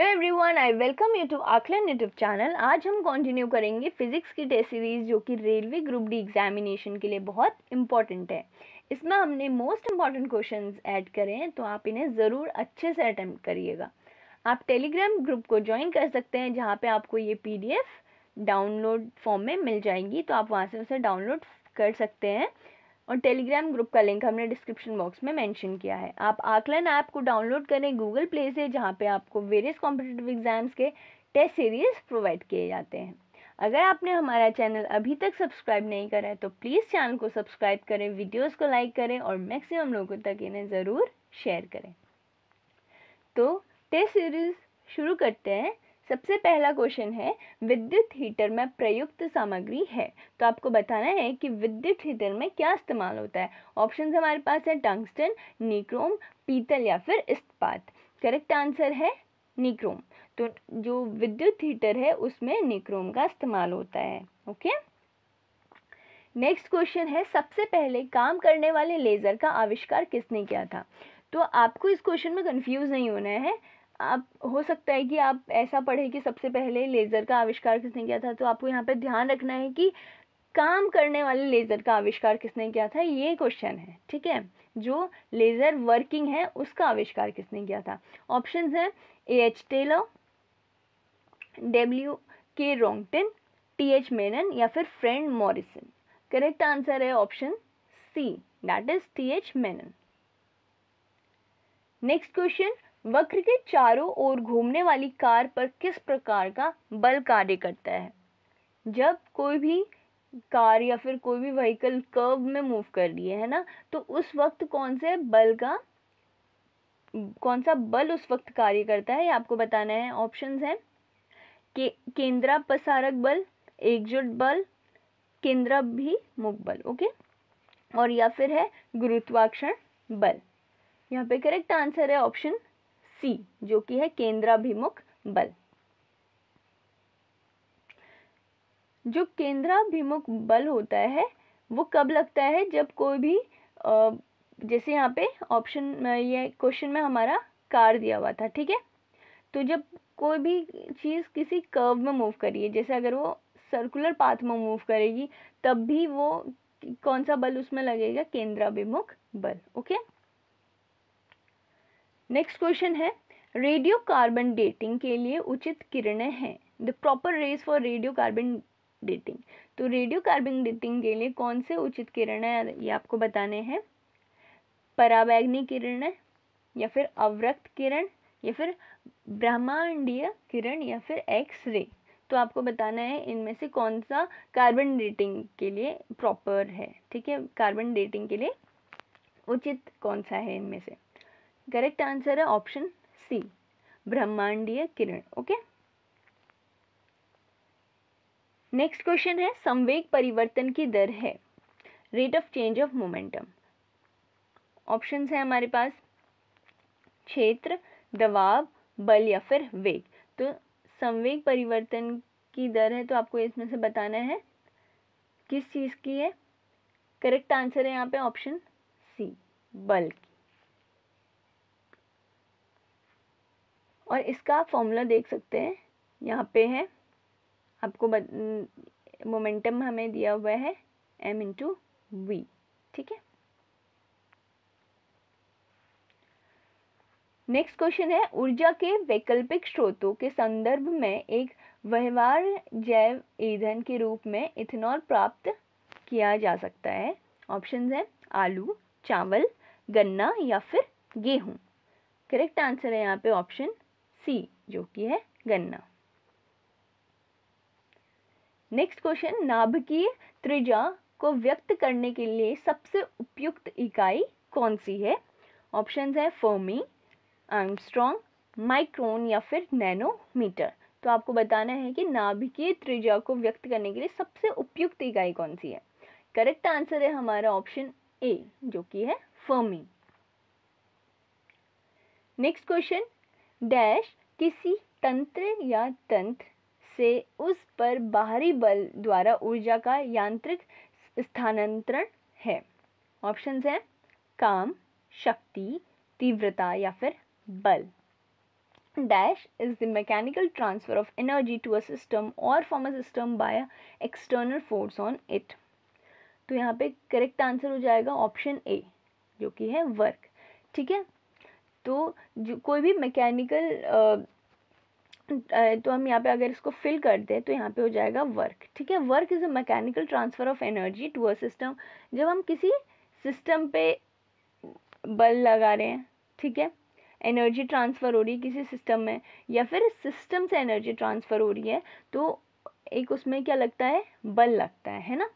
Everyone I welcome you to Aakalan YouTube channel आज हम continue करेंगे फिजिक्स की टेस्ट सीरीज जो कि रेलवे ग्रुप डी एग्जामिनेशन के लिए बहुत इंपॉर्टेंट है इसमें हमने मोस्ट इंपॉर्टेंट क्वेश्चन ऐड करे हैं तो आप इन्हें ज़रूर अच्छे से अटैम्प्ट करिएगा आप टेलीग्राम ग्रुप को ज्वाइन कर सकते हैं जहाँ पर आपको ये पी डाउनलोड फॉर्म में मिल जाएगी तो आप वहाँ से उसे डाउनलोड कर सकते हैं और टेलीग्राम ग्रुप का लिंक हमने डिस्क्रिप्शन बॉक्स में मेंशन किया है आप आकलन ऐप को डाउनलोड करें गूगल प्ले से जहाँ पे आपको वेरियस कॉम्पिटेटिव एग्जाम्स के टेस्ट सीरीज प्रोवाइड किए जाते हैं अगर आपने हमारा चैनल अभी तक सब्सक्राइब नहीं करा है तो प्लीज़ चैनल को सब्सक्राइब करें वीडियोस को लाइक करें और मैक्सिमम लोगों तक इन्हें ज़रूर शेयर करें तो टेस्ट सीरीज़ शुरू करते हैं सबसे पहला क्वेश्चन है विद्युत हीटर में प्रयुक्त सामग्री है तो आपको बताना है कि विद्युत हीटर में क्या इस्तेमाल होता है ऑप्शन हमारे पास है टंगस्टन निक्रोम पीतल या फिर इस्पात करेक्ट आंसर है निक्रोम तो जो विद्युत हीटर है उसमें निक्रोम का इस्तेमाल होता है ओके नेक्स्ट क्वेश्चन है सबसे पहले काम करने वाले लेज़र का आविष्कार किसने किया था तो आपको इस क्वेश्चन में कंफ्यूज नहीं होना है आप हो सकता है कि आप ऐसा पढ़ें कि सबसे पहले लेज़र का आविष्कार किसने किया था तो आपको यहाँ पे ध्यान रखना है कि काम करने वाले लेज़र का आविष्कार किसने किया था ये क्वेश्चन है ठीक है जो लेज़र वर्किंग है उसका आविष्कार किसने किया था ऑप्शन हैं ए एच टेलर डब्ल्यू के रोंगटिन टी एच मेनन या फिर फ्रेंड मॉरिसन करेक्ट आंसर है option C that is T H Menon next question वक्र के चारों ओर घूमने वाली कार पर किस प्रकार का बल कार्य करता है जब कोई भी कार या फिर कोई भी व्हीकल कर्व में मूव कर रही है ना तो उस वक्त कौन से बल का कौन सा बल उस वक्त कार्य करता है आपको बताना है ऑप्शंस हैं के केंद्रा प्रसारक बल एकजुट बल केंद्रा भी मुख बल ओके और या फिर है गुरुत्वाकर्षण बल यहाँ पे करेक्ट आंसर है ऑप्शन सी जो कि है केंद्राभिमुख बल जो केंद्राभिमुख बल होता है वो कब लगता है जब कोई भी जैसे यहाँ पे ऑप्शन ये क्वेश्चन में हमारा कार दिया हुआ था ठीक है तो जब कोई भी चीज़ किसी कर्व में मूव करिए जैसे अगर वो सर्कुलर पाथ में मूव करेगी तब भी वो कौन सा बल उसमें लगेगा केंद्राभिमुख बल ओके नेक्स्ट क्वेश्चन है रेडियो कार्बन डेटिंग के लिए उचित किरणें हैं the proper rays for radio carbon dating तो रेडियो कार्बन डेटिंग के लिए कौन से उचित किरण है ये आपको बताने हैं पराबैग्नी किरण या फिर अवरक्त किरण या फिर ब्रह्मांडीय किरण या फिर एक्स रे तो आपको बताना है इनमें से कौन सा कार्बन डेटिंग के लिए प्रॉपर है ठीक है कार्बन डेटिंग के लिए उचित कौन सा है इनमें से करेक्ट आंसर है ऑप्शन सी ब्रह्मांडीय किरण ओके नेक्स्ट क्वेश्चन है संवेग परिवर्तन की दर है rate of change of momentum option है हमारे पास क्षेत्र दबाव बल या फिर वेग तो संवेग परिवर्तन की दर है तो आपको इसमें से बताना है किस चीज़ की है करेक्ट आंसर है यहाँ पे ऑप्शन सी बल की और इसका फॉर्मूला देख सकते हैं यहाँ पे है आपको मोमेंटम हमें दिया हुआ है एम इंटू वी ठीक है नेक्स्ट क्वेश्चन है ऊर्जा के वैकल्पिक स्रोतों के संदर्भ में एक व्यवहार जैव ईंधन के रूप में इथेनॉल प्राप्त किया जा सकता है ऑप्शन हैं आलू चावल गन्ना या फिर गेहूं करेक्ट आंसर है यहाँ पे ऑप्शन सी जो कि है गन्ना नेक्स्ट क्वेश्चन नाभिकीय त्रिजा को व्यक्त करने के लिए सबसे उपयुक्त इकाई कौन सी है ऑप्शंस है फोमी आर्मस्ट्रॉन्ग माइक्रोन या फिर नैनोमीटर तो आपको बताना है कि नाभिकीय त्रिज्या को व्यक्त करने के लिए सबसे उपयुक्त इकाई कौन सी है करेक्ट आंसर है हमारा ऑप्शन ए जो कि है फर्मी नेक्स्ट क्वेश्चन डैश किसी तंत्र या तंत्र से उस पर बाहरी बल द्वारा ऊर्जा का यांत्रिक स्थानांतरण है ऑप्शंस हैं काम शक्ति तीव्रता या फिर बल dash is the mechanical transfer of energy to a system और from a system by external force on it तो यहाँ पे करेक्ट आंसर हो जाएगा ऑप्शन ए जो कि है वर्क ठीक है तो कोई भी मैकेनिकल तो हम यहाँ पे अगर इसको फिल करते हैं तो यहाँ पे हो जाएगा वर्क ठीक है work is a mechanical transfer of energy to a system जब हम किसी सिस्टम पे बल लगा रहे हैं ठीक है एनर्जी ट्रांसफ़र हो रही है किसी सिस्टम में या फिर सिस्टम से एनर्जी ट्रांसफ़र हो रही है तो एक उसमें क्या लगता है बल लगता है है ना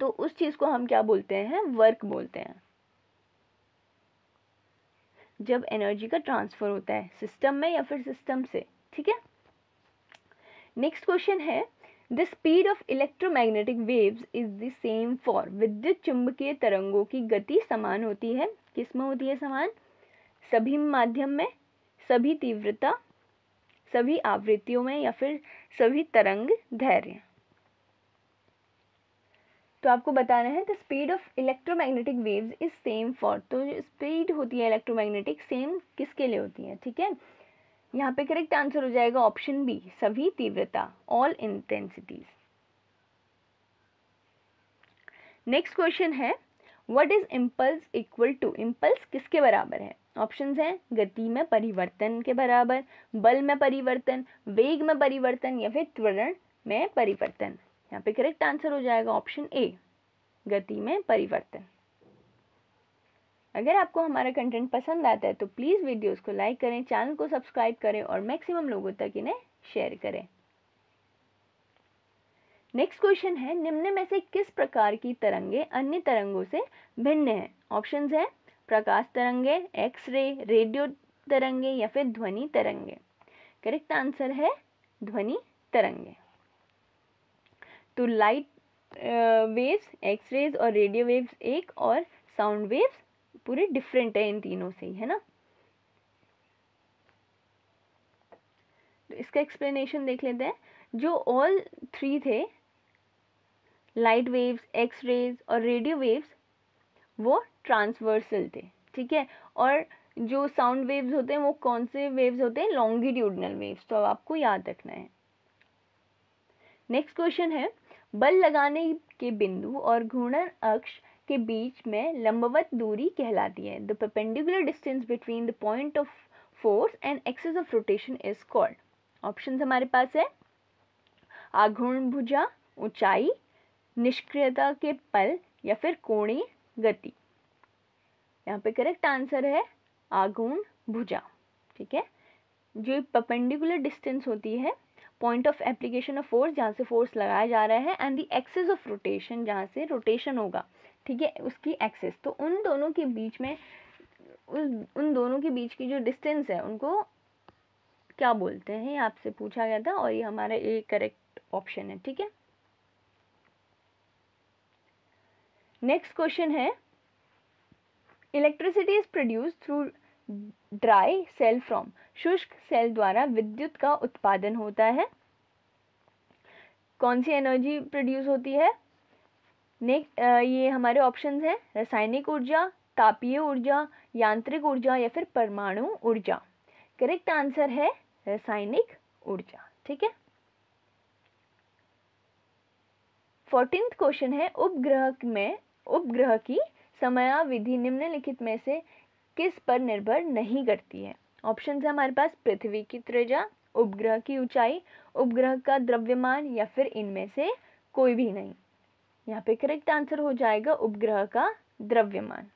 तो उस चीज़ को हम क्या बोलते हैं वर्क बोलते हैं जब एनर्जी का ट्रांसफ़र होता है सिस्टम में या फिर सिस्टम से ठीक है नेक्स्ट क्वेश्चन है the speed of electromagnetic waves is the same for विद्युत चुंबकीय तरंगों की गति समान होती है किस में होती है समान सभी माध्यम में सभी तीव्रता सभी आवृत्तियों में या फिर सभी तरंग धैर्य तो आपको बताना है the speed of electromagnetic waves is same for तो स्पीड होती है इलेक्ट्रोमैग्नेटिक सेम किसके लिए होती है ठीक है यहाँ पे करेक्ट आंसर हो जाएगा ऑप्शन बी सभी तीव्रता ऑल इंटेंसिटीज नेक्स्ट क्वेश्चन है what is impulse equal to impulse किसके बराबर है ऑप्शंस हैं गति में परिवर्तन के बराबर बल में परिवर्तन वेग में परिवर्तन या फिर त्वरण में परिवर्तन यहाँ पे करेक्ट आंसर हो जाएगा ऑप्शन ए गति में परिवर्तन अगर आपको हमारा कंटेंट पसंद आता है तो प्लीज़ वीडियोस को लाइक करें चैनल को सब्सक्राइब करें और मैक्सिमम लोगों तक इन्हें शेयर करें नेक्स्ट क्वेश्चन है निम्न में से किस प्रकार की तरंगे अन्य तरंगों से भिन्न हैं ऑप्शंस हैं प्रकाश तरंगे एक्स रे रेडियो तरंगे या फिर ध्वनि तरंगे करेक्ट आंसर है ध्वनि तरंगे तो लाइट वेव्स एक्स रेज और रेडियो वेव्स एक और साउंड वेव्स पूरे डिफरेंट है इन तीनों से ही है ना तो इसका एक्सप्लेनेशन देख लेते हैं जो ऑल थ्री थे लाइट वेव्स एक्स रेज और रेडियो वेव्स वो ट्रांसवर्सल थे ठीक है और जो साउंड वेव्स होते हैं वो कौन से वेव्स होते हैं लॉन्गिट्यूडनल वेव्स तो अब आपको याद रखना है नेक्स्ट क्वेश्चन है बल लगाने के बिंदु और घूर्णन अक्ष के बीच में लंबवत दूरी कहलाती है the perpendicular distance between the point of force and axis of rotation is called option हमारे पास है आघूर्ण भुजा ऊंचाई निष्क्रियता के पल या फिर कोणीय गति यहाँ पे करेक्ट आंसर है आघूर्ण भुजा ठीक है जो पपेंडिकुलर डिस्टेंस होती है point of application of force जहाँ से फोर्स लगाया जा रहा है and the axis of rotation जहाँ से रोटेशन होगा ठीक है उसकी एक्सेस तो उन दोनों के बीच में उन दोनों के बीच की जो डिस्टेंस है उनको क्या बोलते हैं आपसे पूछा गया था और ये हमारा ए करेक्ट ऑप्शन है ठीक है नेक्स्ट क्वेश्चन है electricity is produce through dry cell from शुष्क सेल द्वारा विद्युत का उत्पादन होता है कौन सी एनर्जी प्रोड्यूस होती है नेक्स्ट ये हमारे ऑप्शंस हैं रासायनिक ऊर्जा तापीय ऊर्जा यांत्रिक ऊर्जा या फिर परमाणु ऊर्जा करेक्ट आंसर है रासायनिक ऊर्जा ठीक है फोर्टीन क्वेश्चन है उपग्रह में उपग्रह की समयावधि निम्नलिखित में से किस पर निर्भर नहीं करती है ऑप्शन है हमारे पास पृथ्वी की त्रिज्या उपग्रह की ऊंचाई उपग्रह का द्रव्यमान या फिर इनमें से कोई भी नहीं यहाँ पे करेक्ट आंसर हो जाएगा उपग्रह का द्रव्यमान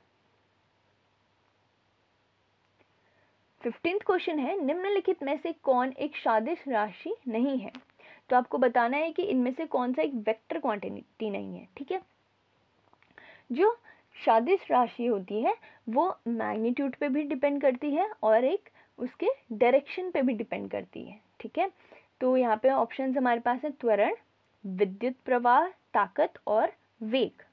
फिफ्टींथ क्वेश्चन है निम्नलिखित में से कौन एक सादिश राशि नहीं है तो आपको बताना है कि इनमें से कौन सा एक वेक्टर क्वांटिटी नहीं है ठीक है जो सादिश राशि होती है वो मैग्नीट्यूड पे भी डिपेंड करती है और एक उसके डायरेक्शन पे भी डिपेंड करती है ठीक है तो यहाँ पे ऑप्शन हमारे पास है त्वरण विद्युत प्रवाह ताकत और वेग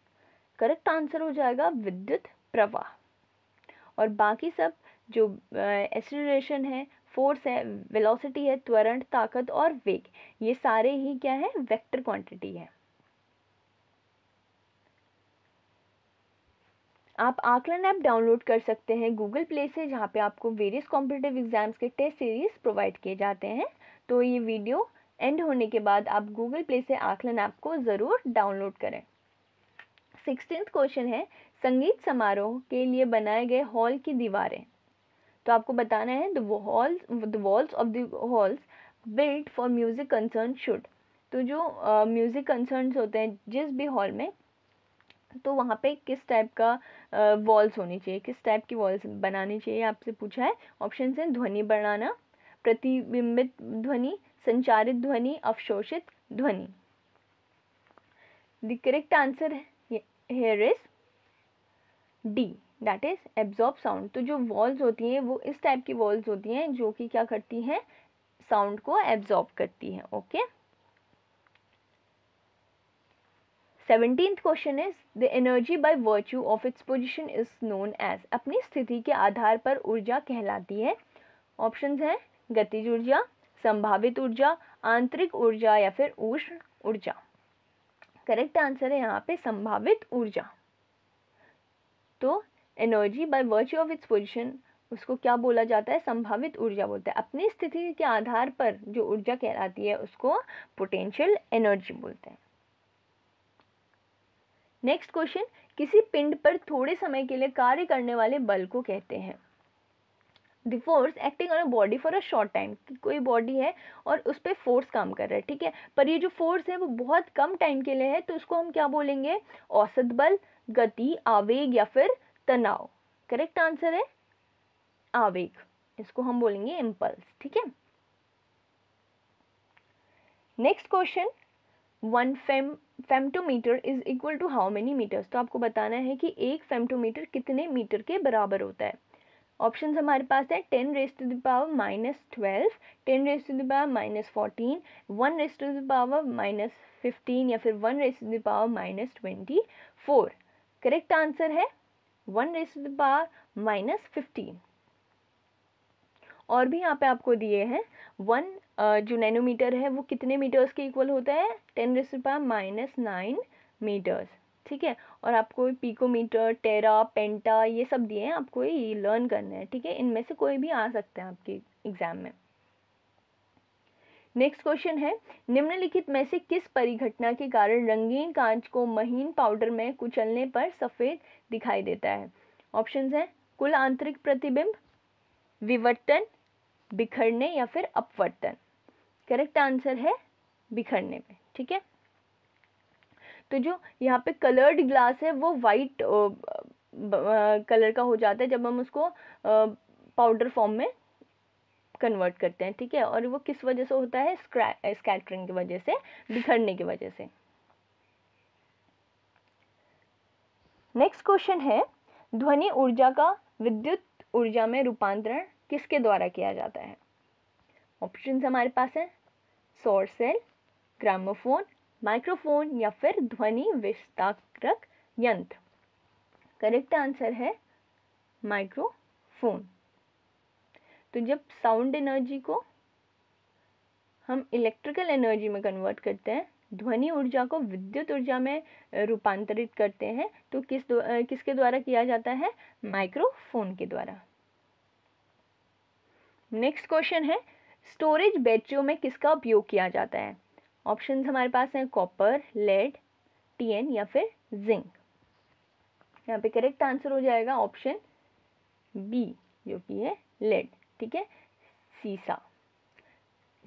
करेक्ट आंसर हो जाएगा विद्युत प्रवाह और बाकी सब जो एसिलेशन है फोर्स है वेलोसिटी है त्वरण ताकत और वेग ये सारे ही क्या है वेक्टर क्वांटिटी है आप आकलन ऐप डाउनलोड कर सकते हैं गूगल प्ले से जहाँ पे आपको वेरियस कॉम्पिटेटिव एग्जाम्स के टेस्ट सीरीज़ प्रोवाइड किए जाते हैं तो ये वीडियो एंड होने के बाद आप गूगल प्ले से आकलन ऐप को ज़रूर डाउनलोड करें सिक्सटीन क्वेश्चन है संगीत समारोह के लिए बनाए गए हॉल की दीवारें तो आपको बताना है the halls the walls of the halls build for music concern should तो जो म्यूज़िक uh, कंसर्न्स होते हैं जिस भी हॉल में तो वहाँ पे किस टाइप का वॉल्स होनी चाहिए किस टाइप की वॉल्स बनानी चाहिए आपसे पूछा है ऑप्शन हैं ध्वनि बनाना प्रतिबिंबित ध्वनि संचारित ध्वनि अवशोषित ध्वनि द करेक्ट आंसर है is D that is absorb तो जो वॉल्स होती हैं वो इस टाइप की वॉल्स होती हैं जो कि क्या करती हैं साउंड को एब्जॉर्ब करती हैं okay seventeenth question is the energy by virtue of its position is known as अपनी स्थिति के आधार पर ऊर्जा कहलाती है ऑप्शन हैं गतिज ऊर्जा संभावित ऊर्जा आंतरिक ऊर्जा या फिर उष्ण ऊर्जा करेक्ट आंसर है यहाँ पे संभावित ऊर्जा तो energy by virtue of its position उसको क्या बोला जाता है संभावित ऊर्जा बोलते हैं अपनी स्थिति के आधार पर जो ऊर्जा कहलाती है उसको पोटेंशियल एनर्जी बोलते हैं नेक्स्ट क्वेश्चन किसी पिंड पर थोड़े समय के लिए कार्य करने वाले बल को कहते हैं the force acting on a body for a short time कोई बॉडी है और उस पर फोर्स काम कर रहा है ठीक है पर ये जो फोर्स है वो बहुत कम टाइम के लिए है तो उसको हम क्या बोलेंगे औसत बल गति आवेग या फिर तनाव करेक्ट आंसर है आवेग इसको हम बोलेंगे इम्पल्स ठीक है next question one fem femtometre is equal to how many metres तो आपको बताना है कि एक फेमटोमीटर कितने मीटर के बराबर होता है ऑप्शन हमारे पास है ten raise to the power minus twelve ten raise to the power minus fourteen one raise to the power minus fifteen या फिर one raise to the power minus twenty four correct answer है one raise to the power minus fifteen और भी यहाँ पे आपको दिए हैं वन जो नैनोमीटर है वो कितने मीटर्स के इक्वल होता है ten raise minus nine metres ठीक है और आपको पीकोमीटर टेरा पेंटा ये सब दिए हैं आपको ये लर्न करना है ठीक है इनमें से कोई भी आ सकते हैं आपके एग्जाम में नेक्स्ट क्वेश्चन है निम्नलिखित में से किस परिघटना के कारण रंगीन कांच को महीन पाउडर में कुचलने पर सफ़ेद दिखाई देता है ऑप्शंस हैं कुल आंतरिक प्रतिबिंब विवर्तन बिखरने या फिर अपवर्तन करेक्ट आंसर है बिखरने में ठीक है तो जो यहाँ पे कलर्ड ग्लास है वो वाइट कलर का हो जाता है जब हम उसको पाउडर फॉर्म में कन्वर्ट करते हैं ठीक है और वो किस वजह से होता है स्कैटरिंग की वजह से बिखरने की वजह से नेक्स्ट क्वेश्चन है ध्वनि ऊर्जा का विद्युत ऊर्जा में रूपांतरण किसके द्वारा किया जाता है ऑप्शन हमारे पास है सोर सेल ग्रामोफोन माइक्रोफोन या फिर ध्वनि विस्तारक यंत्र करेक्ट आंसर है माइक्रोफोन तो जब साउंड एनर्जी को हम इलेक्ट्रिकल एनर्जी में कन्वर्ट करते हैं ध्वनि ऊर्जा को विद्युत ऊर्जा में रूपांतरित करते हैं तो किस किसके द्वारा किया जाता है माइक्रोफोन के द्वारा नेक्स्ट क्वेश्चन है स्टोरेज बैटरियों में किसका उपयोग किया जाता है ऑप्शन हमारे पास हैं कॉपर लेड टीएन या फिर जिंक यहाँ पे करेक्ट आंसर हो जाएगा ऑप्शन बी जो कि है लेड ठीक है सीसा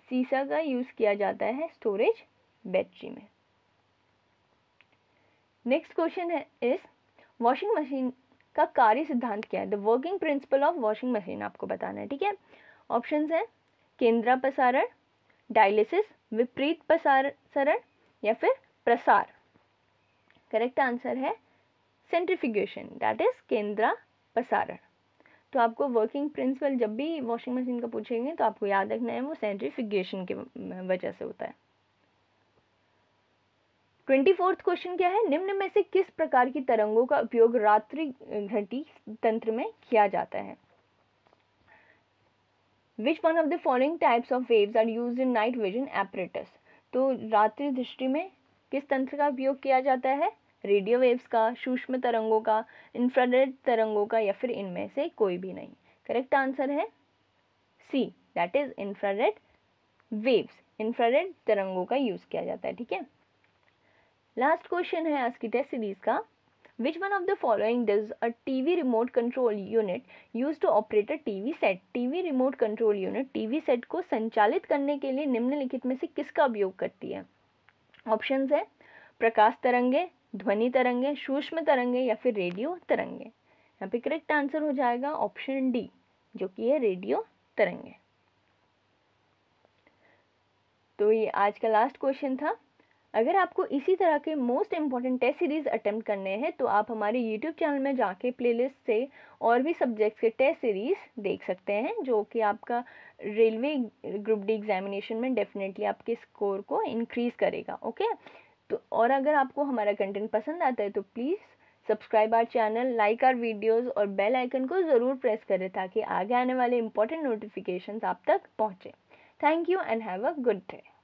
सीसा का यूज़ किया जाता है स्टोरेज बैटरी में नेक्स्ट क्वेश्चन है इस वॉशिंग मशीन का कार्य सिद्धांत क्या है the working principle of washing machine आपको बताना है ठीक है ऑप्शन हैं केंद्रा प्रसारण डायलिसिस विपरीत प्रसारण या फिर प्रसार करेक्ट आंसर है सेंट्रिफिकेशन दैट इज केंद्रा प्रसारण तो आपको वर्किंग प्रिंसिपल जब भी वॉशिंग मशीन का पूछेंगे तो आपको याद रखना है वो सेंट्रीफिकेशन के वजह से होता है ट्वेंटी फोर्थ क्वेश्चन क्या है निम्न में से किस प्रकार की तरंगों का उपयोग रात्रि घटी तंत्र में किया जाता है which one of the following types of waves are use in night vision apparatus तो रात्रि दृष्टि में किस तंत्र का उपयोग किया जाता है रेडियो वेव्स का सूक्ष्म तरंगों का इंफ्रारेड तरंगों का या फिर इनमें से कोई भी नहीं करेक्ट आंसर है C that is infrared waves infrared तरंगों का यूज़ किया जाता है ठीक है लास्ट क्वेश्चन है आज की टेस्ट सीरीज का Which one of the following does a TV remote control unit use to operate a TV set? TV remote control unit TV set को संचालित करने के लिए निम्नलिखित में से किसका उपयोग करती है ऑप्शन है प्रकाश तरंगे ध्वनि तरंगे सूक्ष्म तरंगे या फिर रेडियो तरंगे यहाँ पे करेक्ट आंसर हो जाएगा ऑप्शन डी जो कि है रेडियो तरंगे तो ये आज का लास्ट क्वेश्चन था अगर आपको इसी तरह के most important test series attempt करने हैं तो आप हमारे यूट्यूब चैनल में जाके प्लेलिस्ट से और भी सब्जेक्ट्स के टेस्ट सीरीज देख सकते हैं जो कि आपका रेलवे ग्रुप डी एग्जामिनेशन में डेफिनेटली आपके स्कोर को इंक्रीज करेगा ओके तो और अगर आपको हमारा कंटेंट पसंद आता है तो please subscribe our channel like our videos और बेल आइकन को ज़रूर प्रेस करें ताकि आगे आने वाले इंपॉर्टेंट नोटिफिकेशंस आप तक पहुँचें thank you and have a good day